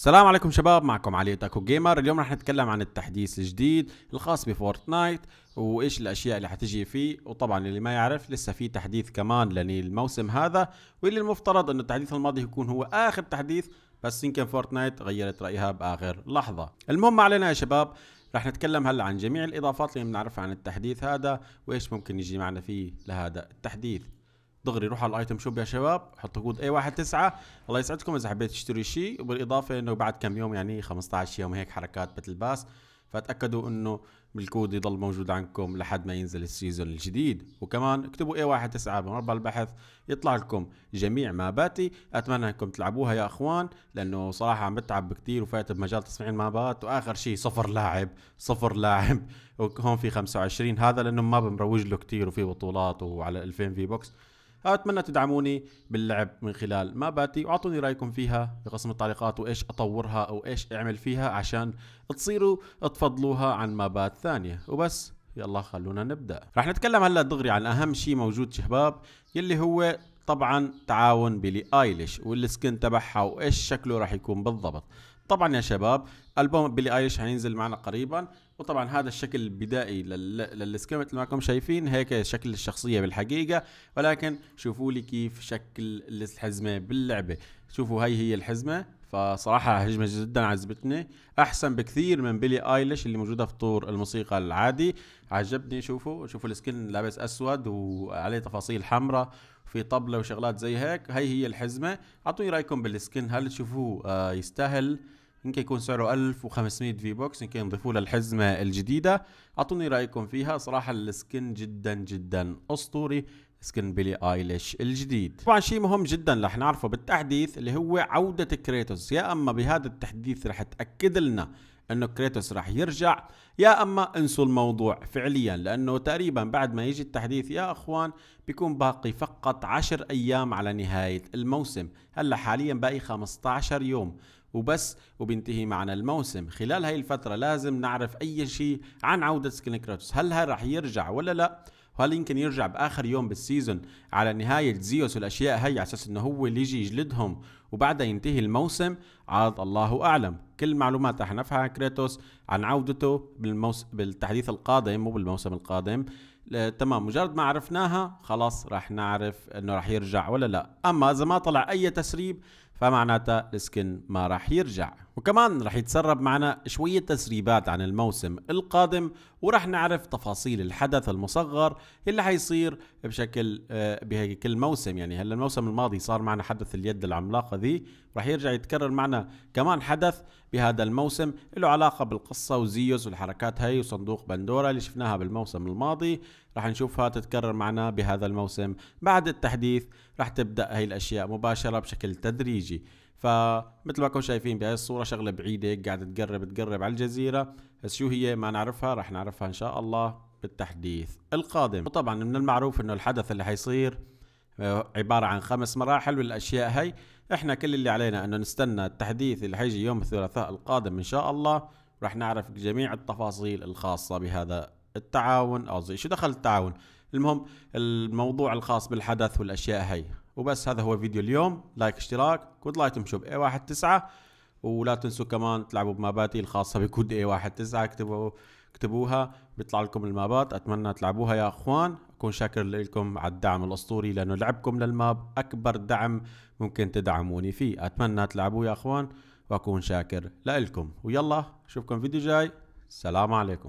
السلام عليكم شباب معكم علي تاكو جيمر اليوم رح نتكلم عن التحديث الجديد الخاص بفورتنايت وايش الاشياء اللي حتجي فيه وطبعا اللي ما يعرف لسه في تحديث كمان للموسم هذا واللي المفترض انه التحديث الماضي يكون هو اخر تحديث بس يمكن فورتنايت غيرت رايها باخر لحظه المهم علينا يا شباب رح نتكلم هلا عن جميع الاضافات اللي بنعرفها عن التحديث هذا وايش ممكن يجي معنا فيه لهذا التحديث دغري روحوا على الايتم شوب يا شباب حطوا كود اي واحد تسعة الله يسعدكم اذا حبيت تشتري شيء وبالاضافه انه بعد كم يوم يعني 15 يوم هيك حركات باتل باس فتاكدوا انه بالكود يضل موجود عندكم لحد ما ينزل السيزون الجديد وكمان اكتبوا اي واحد تسعة بمربع البحث يطلع لكم جميع ماباتي اتمنى انكم تلعبوها يا اخوان لانه صراحه عم بتعب كثير وفايت بمجال تصنيع المابات واخر شيء صفر لاعب صفر لاعب وهون في 25 هذا لانه ما بمروج له كثير وفي بطولات وعلى 2000 في بوكس اتمنى تدعموني باللعب من خلال ماباتي واعطوني رايكم فيها بقسم التعليقات وايش اطورها او ايش اعمل فيها عشان تصيروا تفضلوها عن مابات ثانيه وبس يلا خلونا نبدا رح نتكلم هلا دغري عن اهم شيء موجود شباب يلي هو طبعا تعاون بيلي ايليش والسكن تبعها وايش شكله راح يكون بالضبط طبعا يا شباب البوم بيلي ايليش هينزل معنا قريبا وطبعا هذا الشكل البدائي للسكيمت اللي معكم شايفين هيك شكل الشخصيه بالحقيقه ولكن شوفوا لي كيف شكل الحزمه باللعبه شوفوا هي هي الحزمه فصراحة هجمة جدا عجبتني أحسن بكثير من بيلي آيليش اللي موجودة في طور الموسيقى العادي عجبني شوفوا شوفوا السكن لابس أسود وعليه تفاصيل حمراء في طبلة وشغلات زي هيك هي هي الحزمة أعطوني رأيكم بالسكن هل تشوفوه آه، يستاهل يمكن يكون سعره 1500 في بوكس يمكن يضيفوا له الحزمه الجديده اعطوني رايكم فيها صراحه السكن جدا جدا اسطوري سكن بيلي ايليش الجديد طبعا شيء مهم جدا رح نعرفه بالتحديث اللي هو عوده كريتوس يا اما بهذا التحديث رح تاكد لنا انه كريتوس راح يرجع يا اما انسوا الموضوع فعليا لانه تقريبا بعد ما يجي التحديث يا اخوان بيكون باقي فقط 10 ايام على نهايه الموسم هلا حاليا باقي 15 يوم وبس وبينتهي معنا الموسم خلال هاي الفترة لازم نعرف أي شيء عن عودة كريتوس هل هل رح يرجع ولا لا فهل يمكن يرجع باخر يوم بالسيزون على نهايه زيوس والاشياء هي على اساس انه هو اللي يجي يجلدهم وبعدها ينتهي الموسم عاد الله اعلم كل المعلومات رح نفعها عن كريتوس عن عودته بالموس... بالتحديث القادم مو بالموسم القادم تمام مجرد ما عرفناها خلاص رح نعرف انه رح يرجع ولا لا اما اذا ما طلع اي تسريب فمعناتها السكن ما راح يرجع وكمان راح يتسرب معنا شوية تسريبات عن الموسم القادم وراح نعرف تفاصيل الحدث المصغر اللي حيصير بشكل آه، كل موسم يعني هلا الموسم الماضي صار معنا حدث اليد العملاقة ذي راح يرجع يتكرر معنا كمان حدث بهذا الموسم له علاقة بالقصة وزيوس والحركات هاي وصندوق بندورة اللي شفناها بالموسم الماضي راح نشوفها تتكرر معنا بهذا الموسم بعد التحديث راح تبدا هي الاشياء مباشره بشكل تدريجي فمثل ما كنتم شايفين بهي الصوره شغله بعيده قاعده تقرب تقرب على الجزيره بس شو هي ما نعرفها راح نعرفها ان شاء الله بالتحديث القادم وطبعا من المعروف انه الحدث اللي حيصير آه، عبارة عن خمس مراحل والأشياء هي إحنا كل اللي علينا أنه نستنى التحديث اللي حيجي يوم الثلاثاء القادم إن شاء الله رح نعرف جميع التفاصيل الخاصة بهذا التعاون قصدي شو دخل التعاون المهم الموضوع الخاص بالحدث والاشياء هي وبس هذا هو فيديو اليوم لايك اشتراك كود لايت شو باي واحد تسعة ولا تنسوا كمان تلعبوا بماباتي الخاصة بكود اي واحد تسعة اكتبوا اكتبوها بيطلع لكم المابات اتمنى تلعبوها يا اخوان اكون شاكر لكم على الدعم الاسطوري لانه لعبكم للماب اكبر دعم ممكن تدعموني فيه اتمنى تلعبوا يا اخوان واكون شاكر لكم ويلا اشوفكم فيديو جاي سلام عليكم